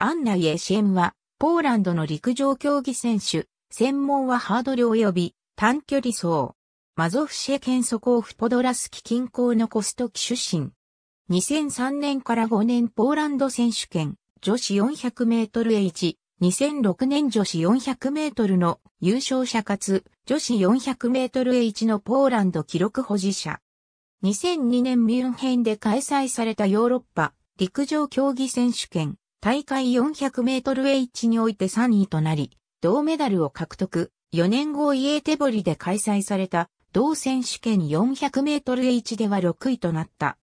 アンナ・イエシェンは、ポーランドの陸上競技選手、専門はハードル及び短距離走。マゾフシェ県ソコーフポドラスキ近郊のコストキ出身。2003年から5年ポーランド選手権女子400メートル H、2006年女子400メートルの優勝者かつ女子400メートル H のポーランド記録保持者。2002年ミュンヘンで開催されたヨーロッパ陸上競技選手権大会400メートル H において3位となり、銅メダルを獲得。4年後イエーテボリで開催された同選手権400メートル H では6位となった。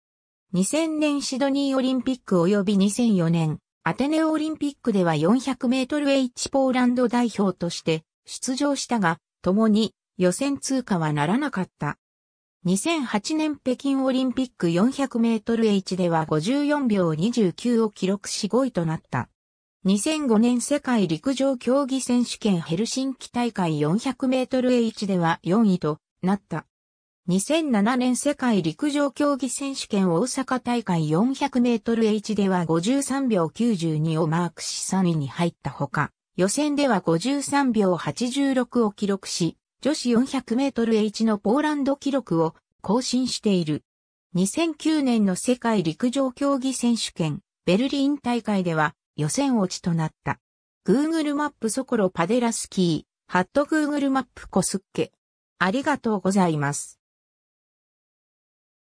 2000年シドニーオリンピック及び2004年アテネオリンピックでは400メートル H ポーランド代表として出場したが、共に予選通過はならなかった。2008年北京オリンピック400メートル H では54秒29を記録し5位となった。2005年世界陸上競技選手権ヘルシンキ大会400メートル H では4位となった。2007年世界陸上競技選手権大阪大会400メートル H では53秒92をマークし3位に入ったほか、予選では53秒86を記録し、女子400メートル H のポーランド記録を更新している。2009年の世界陸上競技選手権、ベルリン大会では予選落ちとなった。Google マップソコロパデラスキー、ハット Google マップコスッケ。ありがとうございます。